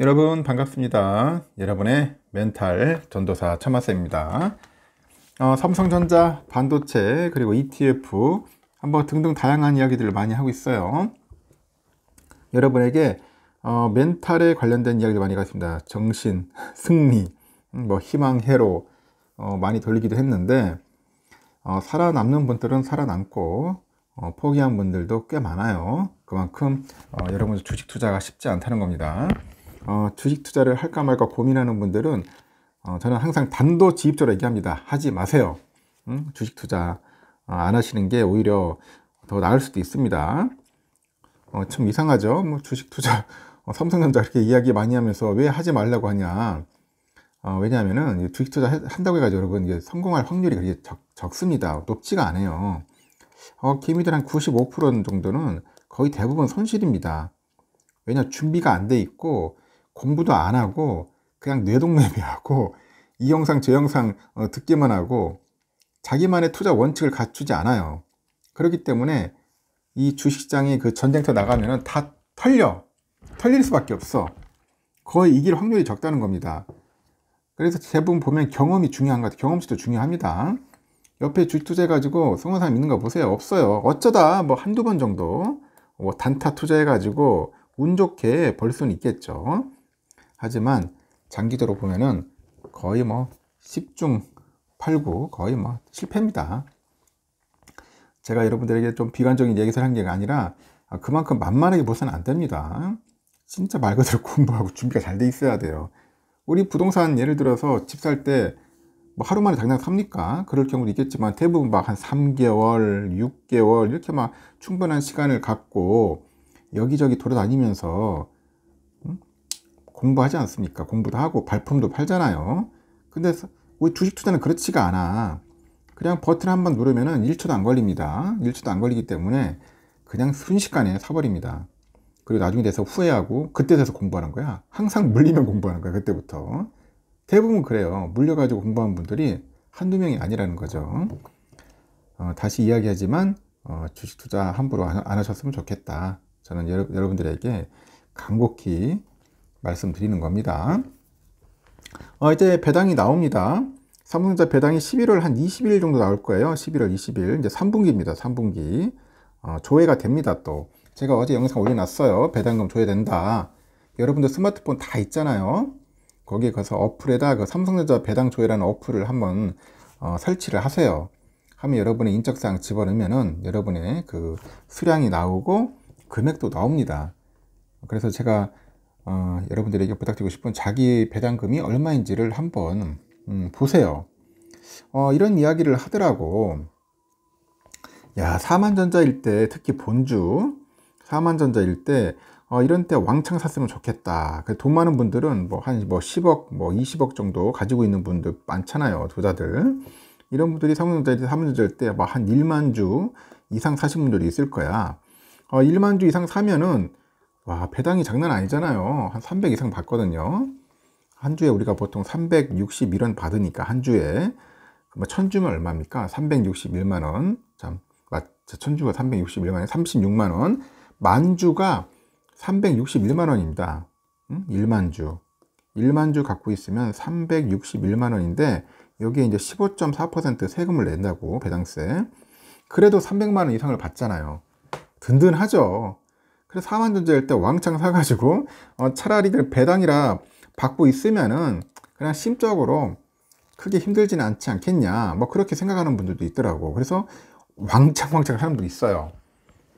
여러분 반갑습니다. 여러분의 멘탈 전도사 천마쌤입니다 어, 삼성전자, 반도체, 그리고 ETF 한번 뭐 등등 다양한 이야기들을 많이 하고 있어요. 여러분에게 어, 멘탈에 관련된 이야기를 많이 갔습니다. 정신, 승리, 음, 뭐 희망, 해로 어, 많이 돌리기도 했는데 어, 살아남는 분들은 살아남고 어, 포기한 분들도 꽤 많아요. 그만큼 어, 여러분 주식 투자가 쉽지 않다는 겁니다. 어, 주식 투자를 할까 말까 고민하는 분들은 어, 저는 항상 단도지입적으로 얘기합니다. 하지 마세요. 응? 주식 투자 어, 안 하시는 게 오히려 더 나을 수도 있습니다. 어, 참 이상하죠. 뭐 주식 투자 어, 삼성전자 이렇게 이야기 많이 하면서 왜 하지 말라고 하냐. 어, 왜냐하면은 주식 투자 한다고 해가지고 여러분 이게 성공할 확률이 그렇게 적, 습니다 높지가 않아요. 어, 기미들 한 95% 정도는 거의 대부분 손실입니다. 왜냐 준비가 안 돼 있고 공부도 안 하고 그냥 뇌동뇌비하고 이 영상 저 영상 어, 듣기만 하고 자기만의 투자 원칙을 갖추지 않아요. 그렇기 때문에 이 주식장이 그 전쟁터 나가면다 털려 털릴 수밖에 없어. 거의 이길 확률이 적다는 겁니다. 그래서 대부분 보면 경험이 중요한 것 같아요. 경험치도 중요합니다. 옆에 주식 투자해가지고 성공한 사람 있는 거 보세요. 없어요. 어쩌다 뭐 한두 번 정도 뭐 단타 투자해가지고 운 좋게 벌 수는 있겠죠. 하지만 장기적으로 보면은 거의 뭐 10중 8구 거의 뭐 실패입니다. 제가 여러분들에게 좀 비관적인 얘기를 한 게 아니라 아, 그만큼 만만하게 보선 안 됩니다. 진짜 말 그대로 공부하고 준비가 잘 돼 있어야 돼요. 우리 부동산 예를 들어서 집 살 때 뭐 하루 만에 당장 삽니까? 그럴 경우도 있겠지만 대부분 막 한 3개월, 6개월 이렇게 막 충분한 시간을 갖고 여기저기 돌아다니면서 공부하지 않습니까? 공부도 하고 발품도 팔잖아요. 근데 우리 주식 투자는 그렇지가 않아. 그냥 버튼 한 번 누르면 1초도 안 걸립니다. 1초도 안 걸리기 때문에 그냥 순식간에 사버립니다. 그리고 나중에 돼서 후회하고 그때 돼서 공부하는 거야. 항상 물리면 공부하는 거야. 그때부터. 대부분 그래요. 물려가지고 공부한 분들이 한두 명이 아니라는 거죠. 어, 다시 이야기하지만 어, 주식 투자 함부로 안, 하셨으면 좋겠다. 저는 여러분들에게 간곡히 말씀드리는 겁니다. 어, 이제 배당이 나옵니다. 삼성전자 배당이 11월 한 20일 정도 나올 거예요. 11월 20일. 이제 3분기입니다. 3분기. 어, 조회가 됩니다. 또. 제가 어제 영상 올려놨어요. 배당금 조회된다. 여러분들 스마트폰 다 있잖아요. 거기에 가서 어플에다 그 삼성전자 배당 조회라는 어플을 한번 어, 설치를 하세요. 하면 여러분의 인적사항 집어넣으면은 여러분의 그 수량이 나오고 금액도 나옵니다. 그래서 제가 어, 여러분들에게 부탁드리고 싶은 자기 배당금이 얼마인지를 한번 음, 보세요. 어, 이런 이야기를 하더라고. 야, 사만전자일 때 특히 본주 사만전자일 때 어, 이런 때 왕창 샀으면 좋겠다. 그 돈 많은 분들은 뭐 한뭐 뭐 10억, 뭐 20억 정도 가지고 있는 분들 많잖아요. 투자들. 이런 분들이 사무전자일 때, 사무전자일 때막한 1만 주 이상 사신 분들이 있을 거야. 어, 1만 주 이상 사면은 와, 배당이 장난 아니잖아요. 한 300 이상 받거든요. 한 주에 우리가 보통 361원 받으니까, 한 주에. 뭐 천주면 얼마입니까? 361만원. 참, 천주가 361만원, 36만원. 만주가 361만원입니다. 음? 1만주. 1만주 갖고 있으면 361만원인데, 여기에 이제 15.4% 세금을 낸다고, 배당세. 그래도 300만원 이상을 받잖아요. 든든하죠. 그래서 사만존재일 때 왕창 사가지고 어, 차라리 배당이라 받고 있으면은 그냥 심적으로 크게 힘들지는 않지 않겠냐 뭐 그렇게 생각하는 분들도 있더라고 그래서 왕창 왕창 사람들이 있어요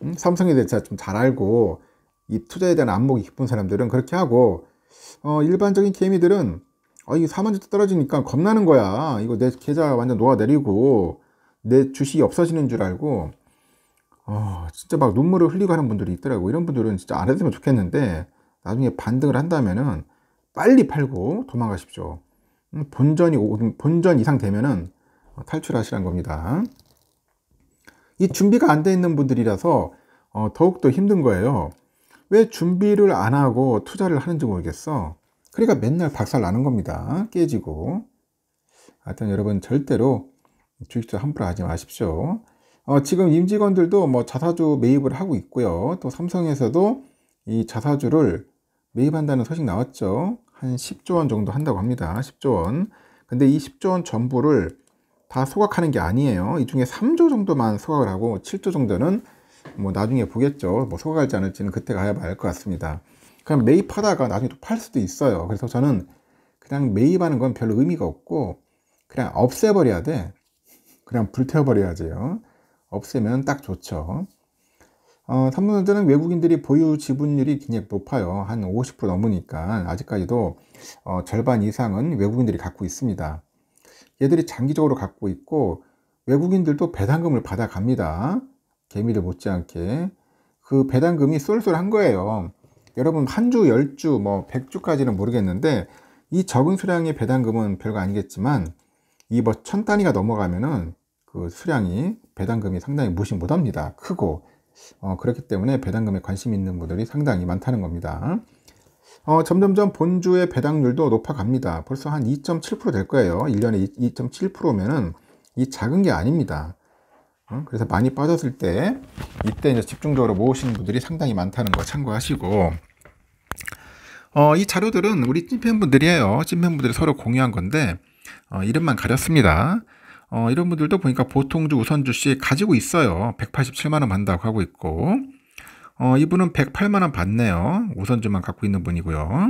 음? 삼성에 대해서 좀 잘 알고 이 투자에 대한 안목이 깊은 사람들은 그렇게 하고 어, 일반적인 개미들은 어, 아, 이거 4만주도 떨어지니까 겁나는 거야 이거 내 계좌 완전 놓아내리고 내 주식이 없어지는 줄 알고 어, 진짜 막 눈물을 흘리고 하는 분들이 있더라고. 이런 분들은 진짜 안 했으면 좋겠는데, 나중에 반등을 한다면은 빨리 팔고 도망가십시오. 음, 본전이, 본전 이상 되면은 탈출하시란 겁니다. 이 준비가 안 돼 있는 분들이라서 어, 더욱더 힘든 거예요. 왜 준비를 안 하고 투자를 하는지 모르겠어. 그러니까 맨날 박살 나는 겁니다. 깨지고. 하여튼 여러분 절대로 주식투자 함부로 하지 마십시오. 어, 지금 임직원들도 뭐 자사주 매입을 하고 있고요. 또 삼성에서도 이 자사주를 매입한다는 소식 나왔죠. 한 10조 원 정도 한다고 합니다. 10조 원. 근데 이 10조 원 전부를 다 소각하는 게 아니에요. 이 중에 3조 정도만 소각을 하고 7조 정도는 뭐 나중에 보겠죠. 뭐 소각할지 않을지는 그때 가야 말것 같습니다. 그냥 매입하다가 나중에 또 팔 수도 있어요. 그래서 저는 그냥 매입하는 건 별로 의미가 없고 그냥 없애버려야 돼. 그냥 불태워버려야 돼요. 없애면 딱 좋죠. 어, 삼성전는 외국인들이 보유 지분율이 굉장히 높아요. 한 50% 넘으니까 아직까지도 어, 절반 이상은 외국인들이 갖고 있습니다. 얘들이 장기적으로 갖고 있고 외국인들도 배당금을 받아갑니다. 개미를 못지않게 그 배당금이 쏠쏠한 거예요. 여러분 한 주, 열 주, 뭐 백주까지는 모르겠는데 이 적은 수량의 배당금은 별거 아니겠지만 이뭐 천단위가 넘어가면은 그 수량이 배당금이 상당히 무시 못합니다. 크고 어, 그렇기 때문에 배당금에 관심 있는 분들이 상당히 많다는 겁니다. 어, 점점점 본주의 배당률도 높아갑니다. 벌써 한 2.7%될 거예요. 1년에 2.7%면은 이 작은 게 아닙니다. 어? 그래서 많이 빠졌을 때 이때 이제 집중적으로 모으시는 분들이 상당히 많다는 거 참고하시고 어, 이 자료들은 우리 찐팬분들이에요. 찐팬분들이 서로 공유한 건데 어, 이름만 가렸습니다. 어, 이런 분들도 보니까 보통주, 우선주씨 가지고 있어요. 187만원 받는다고 하고 있고, 어, 이분은 108만원 받네요. 우선주만 갖고 있는 분이고요.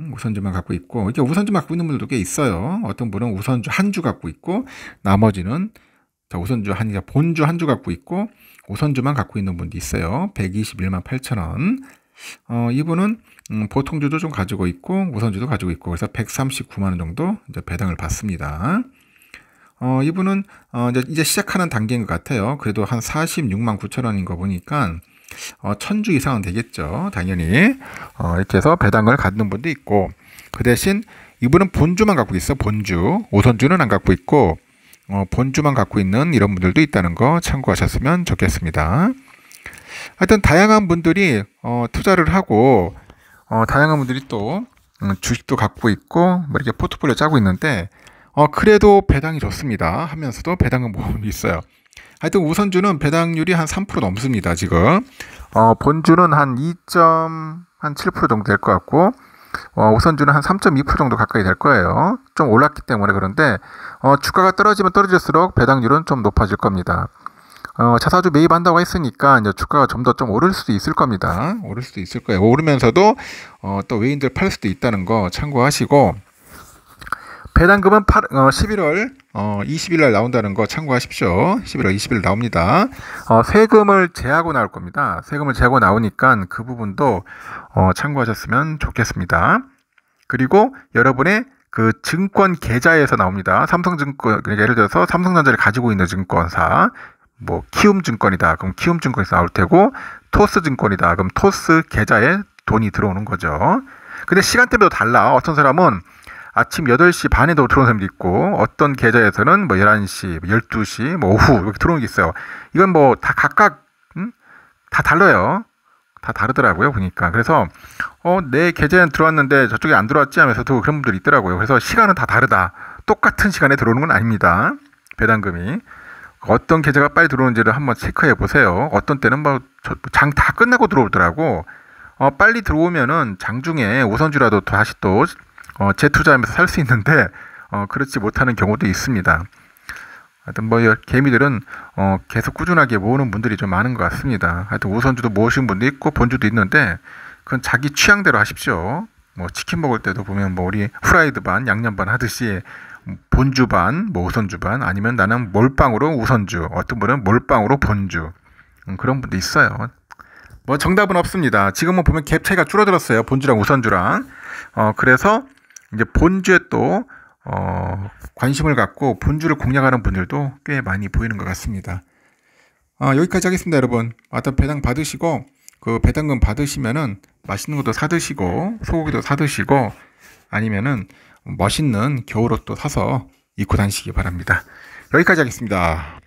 음, 우선주만 갖고 있고, 이게 우선주만 갖고 있는 분들도 꽤 있어요. 어떤 분은 우선주 한 주 갖고 있고, 나머지는 자, 우선주 한, 그러 그러니까 본주 한 주 갖고 있고, 우선주만 갖고 있는 분도 있어요. 121만 8천원. 어, 이분은 음, 보통주도 좀 가지고 있고 우선주도 가지고 있고 그래서 139만 원 정도 이제 배당을 받습니다. 어, 이분은 어, 이제, 이제 시작하는 단계인 것 같아요. 그래도 한 46만 9천 원인 거 보니까 어, 천주 이상은 되겠죠. 당연히 어, 이렇게 해서 배당을 갖는 분도 있고 그 대신 이분은 본주만 갖고 있어 본주 오선주는 안 갖고 있고 어, 본주만 갖고 있는 이런 분들도 있다는 거 참고하셨으면 좋겠습니다. 하여튼 다양한 분들이 어, 투자를 하고 어, 다양한 분들이 또 음, 주식도 갖고 있고 뭐 이렇게 포트폴리오 짜고 있는데 어, 그래도 배당이 좋습니다 하면서도 배당은 모험이 있어요. 하여튼 우선주는 배당률이 한 3% 넘습니다 지금. 어, 본주는 한 2.7% 정도 될 것 같고 어, 우선주는 한 3.2% 정도 가까이 될 거예요. 좀 올랐기 때문에 그런데 어, 주가가 떨어지면 떨어질수록 배당률은 좀 높아질 겁니다. 어, 자사주 매입한다고 했으니까 이제 주가가 좀 더좀 좀 오를 수도 있을 겁니다. 오를 수도 있을 거예요. 오르면서도 어, 또 외인들 팔 수도 있다는 거 참고하시고 배당금은 8, 어, 11월 어, 20일 날 나온다는 거 참고하십시오. 11월 20일 나옵니다. 어, 세금을 제하고 나올 겁니다. 세금을 제하고 나오니까 그 부분도 어, 참고하셨으면 좋겠습니다. 그리고 여러분의 그 증권 계좌에서 나옵니다. 삼성증권 그러니까 예를 들어서 삼성전자를 가지고 있는 증권사 뭐 키움증권이다. 그럼 키움증권에서 나올 테고 토스증권이다. 그럼 토스 계좌에 돈이 들어오는 거죠. 근데 시간대별로 달라. 어떤 사람은 아침 8시 반에도 들어오는 사람도 있고 어떤 계좌에서는 뭐 11시, 12시, 뭐, 뭐 오후 이렇게 들어오는 게 있어요. 이건 뭐 다 각각 음? 다 달라요. 다 다르더라고요 보니까 그래서 어내 계좌에 들어왔는데 저쪽에 안 들어왔지 하면서도 그런 분들이 있더라고요 그래서 시간은 다 다르다 똑같은 시간에 들어오는 건 아닙니다 배당금이 어떤 계좌가 빨리 들어오는지를 한번 체크해 보세요 어떤 때는 뭐 장 다 끝나고 들어오더라고 어 빨리 들어오면은 장중에 우선주라도 다시 또 어, 재투자하면서 살 수 있는데 어, 그렇지 못하는 경우도 있습니다. 하여튼 뭐 개미들은 어, 계속 꾸준하게 모으는 분들이 좀 많은 것 같습니다. 하여튼 우선주도 모으신 분도 있고 본주도 있는데 그건 자기 취향대로 하십시오. 뭐 치킨 먹을 때도 보면 뭐 우리 후라이드 반, 양념 반 하듯이 본주 반, 뭐 우선주 반 아니면 나는 몰빵으로 우선주, 어떤 분은 몰빵으로 본주 음, 그런 분도 있어요. 뭐 정답은 없습니다. 지금은 보면 갭 차이가 줄어들었어요. 본주랑 우선주랑. 어 그래서 이제 본주에 또 어, 관심을 갖고 본주를 공략하는 분들도 꽤 많이 보이는 것 같습니다. 아, 여기까지 하겠습니다, 여러분. 어떤 배당 받으시고 그 배당금 받으시면은 맛있는 것도 사 드시고 소고기도 사 드시고 아니면은 멋있는 겨울옷도 사서 입고 다니시기 바랍니다. 여기까지 하겠습니다.